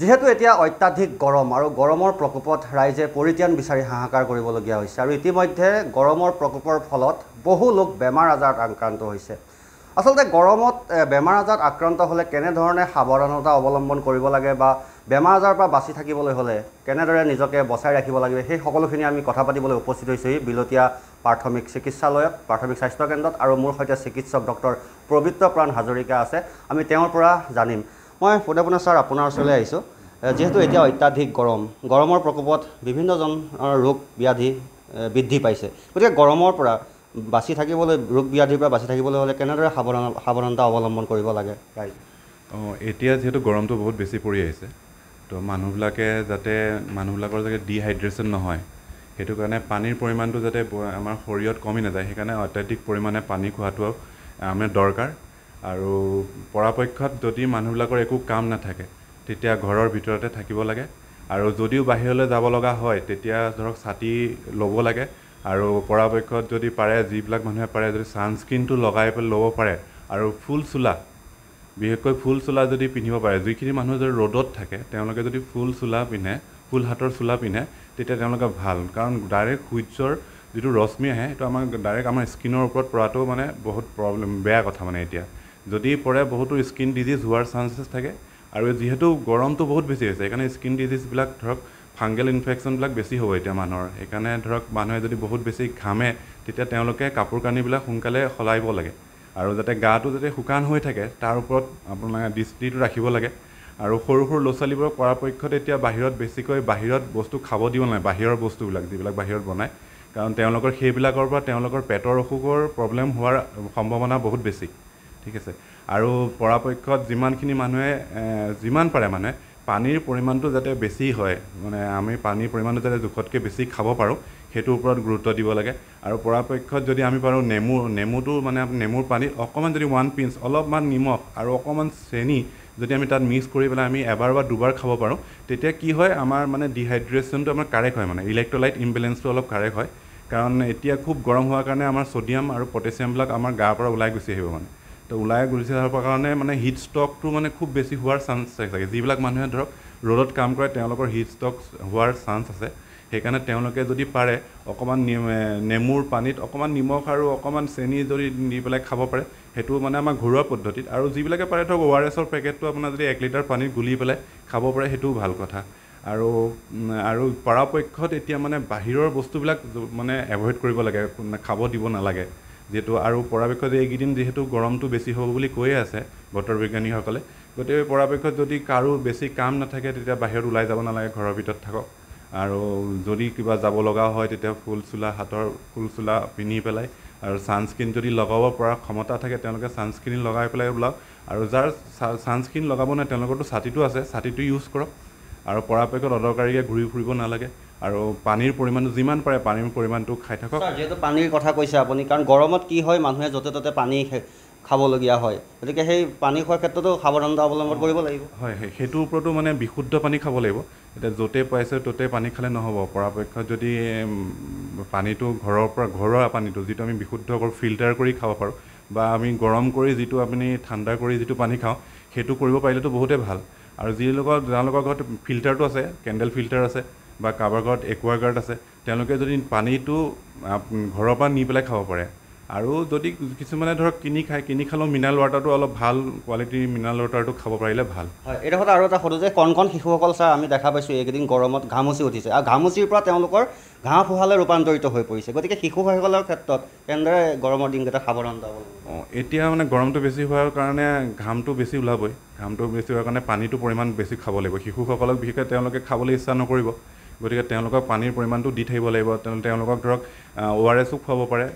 যিহেতু এতিয়া অত্যাধিক গৰম আৰু গৰমৰ প্ৰকোপত ৰাইজে পৰিত্ৰাণ বিচাৰি হাহাকাৰ কৰিবলগীয়া হৈছে আৰু ইতিমধ্যে গৰমৰ প্ৰকোপৰ ফলত বহু লোক বেমাৰ আজাৰত আক্ৰান্ত হৈছে আচলতে গৰমত বেমাৰ আজাৰত আক্ৰান্ত হ'লে কেনেধৰণে সাৱধানতা অৱলম্বন কৰিব লাগে বা বেমাৰ আজাৰৰ পৰা বাচি থাকিবলৈ হ'লে কেনেদৰে নিজকে বচাই ৰাখিব লাগে সেই সকলোখিনি আমি কথা পাতিবলৈ উপস্থিত হৈছোঁহি বিলতীয়া প্ৰাথমিক চিকিৎসালয়ত প্ৰাথমিক স্বাস্থ্যকেন্দ্ৰত আৰু মোৰ সৈতে চিকিৎসক ডক্টৰ পবিত্ৰ প্ৰাণ হাজৰিকা আছে আমি তেওঁৰ পৰা জানিম মই পোনে ছাৰ আপোনাৰ ওচৰলৈ আহিছোঁ যিহেতু এতিয়া অত্যাধিক গৰম গৰমৰ প্ৰকোপত বিভিন্নজনৰ ৰোগ ব্যাধি বৃদ্ধি পাইছে গতিকে গৰমৰ পৰা বাচি থাকিবলৈ ৰোগ ব্যাধিৰ পৰা বাচি থাকিবলৈ হ'লে কেনেদৰে সাৱধান সাৱধানতা অৱলম্বন কৰিব লাগে ৰাইজ অঁ এতিয়া যিহেতু গৰমটো বহুত বেছি পৰি আহিছে তো মানুহবিলাকে যাতে মানুহবিলাকৰ যাতে ডিহাইড্ৰেশ্যন নহয় সেইটো কাৰণে পানীৰ পৰিমাণটো যাতে আমাৰ শৰীৰত কমি নাযায় সেইকাৰণে অত্যাধিক পৰিমাণে পানী খোৱাটো আমাৰ দৰকাৰ আৰু পৰাপক্ষত যদি মানুহবিলাকৰ একো কাম নাথাকে তেতিয়া ঘৰৰ ভিতৰতে থাকিব লাগে আৰু যদিও বাহিৰলৈ যাব লগা হয় তেতিয়া ধৰক ছাতি ল'ব লাগে আৰু পৰাপক্ষত যদি পাৰে যিবিলাক মানুহে পাৰে যদি ছানস্ক্ৰীণটো লগাই পেলাই ল'ব পাৰে আৰু ফুল চোলা বিশেষকৈ ফুল চোলা যদি পিন্ধিব পাৰে যিখিনি মানুহ যদি ৰ'দত থাকে তেওঁলোকে যদি ফুল চোলা পিন্ধে ফুল হাতৰ চোলা পিন্ধে তেতিয়া তেওঁলোকে ভাল কাৰণ ডাইৰেক্ট সূৰ্যৰ যিটো ৰশ্মি আহে সেইটো আমাৰ ডাইৰেক্ট আমাৰ স্কিনৰ ওপৰত পৰাটো মানে বহুত প্ৰব্লেম বেয়া কথা মানে এতিয়া যদি পৰে বহুতো স্কিন ডিজিজ হোৱাৰ চান্সেছ থাকে আৰু যিহেতু গৰমটো বহুত বেছি হৈছে সেইকাৰণে স্কিন ডিজিজবিলাক ধৰক ফাংগেল ইনফেকশ্যনবিলাক বেছি হ'ব এতিয়া মানুহৰ সেইকাৰণে ধৰক মানুহে যদি বহুত বেছি ঘামে তেতিয়া তেওঁলোকে কাপোৰ কানিবিলাক সোনকালে সলাব লাগে আৰু যাতে গাটো যাতে শুকান হৈ থাকে তাৰ ওপৰত আপোনাৰ দৃষ্টিটো ৰাখিব লাগে আৰু সৰু সৰু ল'ৰা ছোৱালীবোৰক পৰাপক্ষত এতিয়া বাহিৰত বেছিকৈ বাহিৰত বস্তু খাব দিব নালাগে বাহিৰৰ বস্তুবিলাক যিবিলাক বাহিৰত বনায় কাৰণ তেওঁলোকৰ সেইবিলাকৰ পৰা তেওঁলোকৰ পেটৰ অসুখৰ প্ৰব্লেম হোৱাৰ সম্ভাৱনা বহুত বেছি ঠিক আছে আৰু পৰাপক্ষত যিমানখিনি মানুহে যিমান পাৰে মানে পানীৰ পৰিমাণটো যাতে বেছি হয় মানে আমি পানীৰ পৰিমাণটো যাতে জোখতকৈ বেছি খাব পাৰোঁ সেইটোৰ ওপৰত গুৰুত্ব দিব লাগে আৰু পৰাপক্ষত যদি আমি পাৰোঁ নেমু নেমুটো মানে নেমুৰ পানীত অকণমান যদি ওৱান পিঞ্চ অলপমান নিমখ আৰু অকণমান চেনি যদি আমি তাত মিক্স কৰি পেলাই আমি এবাৰ বা দুবাৰ খাব পাৰোঁ তেতিয়া কি হয় আমাৰ মানে ডিহাইড্ৰেশ্যনটো আমাৰ কাৰেক্ট হয় মানে ইলেক্ট্ৰলাইট ইমবেলেঞ্চটো অলপ কাৰেক্ট হয় কাৰণ এতিয়া খুব গৰম হোৱাৰ কাৰণে আমাৰ ছ'ডিয়াম আৰু পটেছিয়ামবিলাক আমাৰ গাৰ পৰা ওলাই গুচি আহিব মানে তো ওলাই গুচি যাবৰ কাৰণে মানে হিট ষ্টকটো মানে খুব বেছি হোৱাৰ চান্স থাকে চাগে যিবিলাক মানুহে ধৰক ৰ'দত কাম কৰে তেওঁলোকৰ হিট ষ্টক হোৱাৰ চান্স আছে সেইকাৰণে তেওঁলোকে যদি পাৰে অকণমান নেমুৰ পানীত অকণমান নিমখ আৰু অকণমান চেনি যদি দি পেলাই খাব পাৰে সেইটো মানে আমাৰ ঘৰুৱা পদ্ধতিত আৰু যিবিলাকে পাৰে ধৰক অ' আৰ এছৰ পেকেটটো আপোনাৰ যদি এক লিটাৰ পানীত গুলি পেলাই খাব পাৰে সেইটোও ভাল কথা আৰু আৰু পৰাপক্ষত এতিয়া মানে বাহিৰৰ বস্তুবিলাক মানে এভইড কৰিব লাগে খাব দিব নালাগে যিহেতু আৰু পৰাপক্ষত এইকেইদিন যিহেতু গৰমটো বেছি হ'ব বুলি কৈয়ে আছে বতৰ বিজ্ঞানীসকলে গতিকে পৰাপক্ষত যদি কাৰো বেছি কাম নাথাকে তেতিয়া বাহিৰত ওলাই যাব নালাগে ঘৰৰ ভিতৰত থাকক আৰু যদি কিবা যাব লগা হয় তেতিয়া ফুল চোলা হাতৰ ফুল চোলা পিন্ধি পেলাই আৰু ছানস্ক্ৰীণ যদি লগাব পৰা ক্ষমতা থাকে তেওঁলোকে ছানস্ক্ৰীণ লগাই পেলাই ওলাওক আৰু যাৰ ছানস্ক্ৰীণ লগাব নাই তেওঁলোকৰতো ছাতিটো আছে ছাতিটো ইউজ কৰক আৰু পৰাপক্ষত অদৰকাৰীকৈ ঘূৰি ফুৰিব নালাগে আৰু পানীৰ পৰিমাণটো যিমান পাৰে পানীৰ পৰিমাণটো খাই থাকক যিহেতু পানীৰ কথা কৈছে আপুনি কাৰণ গৰমত কি হয় মানুহে য'তে ত'তে পানী খাবলগীয়া হয় গতিকে সেই পানী খোৱাৰ ক্ষেত্ৰতো সাৱধানতা অৱলম্বন কৰিব লাগিব হয় সেইটোৰ ওপৰতো মানে বিশুদ্ধ পানী খাব লাগিব এতিয়া য'তে পাইছে ত'তে পানী খালে নহ'ব পৰাপক্ষত যদি পানীটো ঘৰৰ পৰা ঘৰুৱা পানীটো যিটো আমি বিশুদ্ধ কৰোঁ ফিল্টাৰ কৰি খাব পাৰোঁ বা আমি গৰম কৰি যিটো আপুনি ঠাণ্ডা কৰি যিটো পানী খাওঁ সেইটো কৰিব পাৰিলেতো বহুতেই ভাল আৰু যি যিসকল যাওঁলোকৰ ঘৰত ফিল্টাৰটো আছে কেণ্ডেল ফিল্টাৰ আছে বা কাৰোবাৰ ঘৰত একুৱাগাৰ্ড আছে তেওঁলোকে যদি পানীটো ঘৰৰ পৰা নি পেলাই খাব পাৰে আৰু যদি কিছুমানে ধৰক কিনি খায় কিনি খালেও মিনাৰেল ৱাটাৰটো অলপ ভাল কোৱালিটিৰ মিনাৰেল ৱাটাৰটো খাব পাৰিলে ভাল হয় এইটো কথা আৰু এটা সোধোঁ যে কণ কণ শিশুসকল ছাৰ আমি দেখা পাইছোঁ এইকেইদিন গৰমত ঘামুচি উঠিছে আৰু ঘামুচিৰ পৰা তেওঁলোকৰ ঘাঁহ ফুহালে ৰূপান্তৰিত হৈ পৰিছে গতিকে শিশুসকলৰ ক্ষেত্ৰত কেনেদৰে গৰমৰ দিনকেইটা সাৱধানতা অঁ এতিয়া মানে গৰমটো বেছি হোৱাৰ কাৰণে ঘামটো বেছি ওলাবই ঘামটো বেছি হোৱাৰ কাৰণে পানীটো পৰিমাণ বেছি খাব লাগিব শিশুসকলক বিশেষকৈ তেওঁলোকে খাবলৈ ইচ্ছা নকৰিব গতিকে তেওঁলোকক পানীৰ পৰিমাণটো দি থাকিব লাগিব তেওঁলোকক ধৰক অ' আৰ এছো খুৱাব পাৰে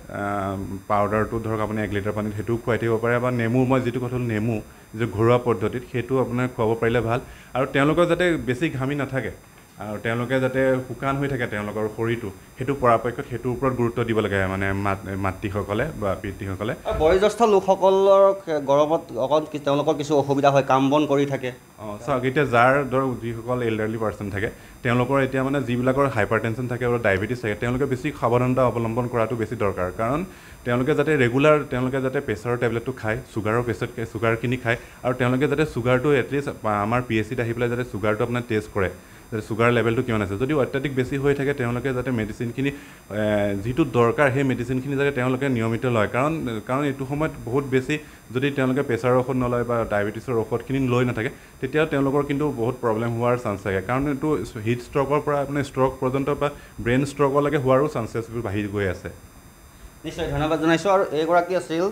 পাউদাৰটো ধৰক আপুনি এক লিটাৰ পানীত সেইটোও খুৱাই থাকিব পাৰে বা নেমু মই যিটো কথা হ'লোঁ নেমু যি ঘৰুৱা পদ্ধতিত সেইটো আপোনাৰ খুৱাব পাৰিলে ভাল আৰু তেওঁলোকৰ যাতে বেছি ঘামি নাথাকে আৰু তেওঁলোকে যাতে শুকান হৈ থাকে তেওঁলোকৰ শৰীৰটো সেইটো পৰাপক্ষত সেইটোৰ ওপৰত গুৰুত্ব দিব লাগে মানে মাতৃসকলে বা পিতৃসকলে বয়োজ্যেষ্ঠ লোকসকলৰ গৰমত অকণ তেওঁলোকৰ কিছু অসুবিধা হয় কাম বন কৰি থাকে অঁ চাওক এতিয়া যাৰ ধৰক যিসকল এল্ডাৰলি পাৰ্চন থাকে তেওঁলোকৰ এতিয়া মানে যিবিলাকৰ হাইপাৰ টেনশ্যন থাকে বা ডায়েবেটিছ থাকে তেওঁলোকে বেছি সাৱধানতা অৱলম্বন কৰাটো বেছি দৰকাৰ কাৰণ তেওঁলোকে যাতে ৰেগুলাৰ তেওঁলোকে যাতে প্ৰেছাৰৰ টেবলেটটো খায় চুগাৰৰ প্ৰেছাৰ খায় চুগাৰখিনি খায় আৰু তেওঁলোকে যাতে চুগাৰটো এটলিষ্ট আমাৰ পি এছ চিত আহি পেলাই যাতে চুগাৰটো আপোনাৰ টেষ্ট কৰে যাতে চুগাৰ লেভেলটো কিমান আছে যদি অত্যাধিক বেছি হৈ থাকে তেওঁলোকে যাতে মেডিচিনখিনি যিটো দৰকাৰ সেই মেডিচিনখিনি যাতে তেওঁলোকে নিয়মিত লয় কাৰণ কাৰণ এইটো সময়ত বহুত বেছি যদি তেওঁলোকে প্ৰেছাৰৰ ঔষধ নলয় বা ডায়েবেটিছৰ ঔষধখিনি লৈ নাথাকে তেতিয়াও তেওঁলোকৰ কিন্তু বহুত প্ৰব্লেম হোৱাৰ চান্স থাকে কাৰণ এইটো হিট ষ্ট্ৰকৰ পৰা আপোনাৰ ষ্ট্ৰক পৰ্যন্ত বা ব্ৰেইন ষ্ট্ৰকলৈকে হোৱাৰো চান্সেছবোৰ বাঢ়ি গৈ আছে নিশ্চয় ধন্যবাদ জনাইছোঁ আৰু এইগৰাকী আছিল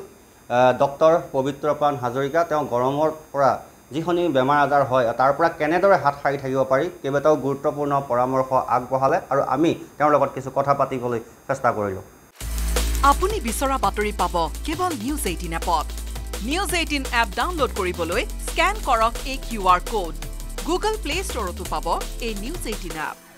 ডক্টৰ পবিত্ৰ প্ৰাণ হাজৰিকা তেওঁ গৰমৰ পৰা যিখিনি বেমাৰ আজাৰ হয় তাৰ পৰা কেনেদৰে হাত সাৰি থাকিব পাৰি কেইবাটাও গুৰুত্বপূৰ্ণ পৰামৰ্শ আগবঢ়ালে আৰু আমি তেওঁৰ লগত কিছু কথা পাতিবলৈ চেষ্টা কৰিলোঁ আপুনি বিচৰা বাতৰি পাব কেৱল নিউজ এইটিন এপত নিউজ এইটিন এপ ডাউনলোড কৰিবলৈ স্কেন কৰক এই Q R code Google Play ষ্টৰতো পাব এই নিউজ এইটিন এপ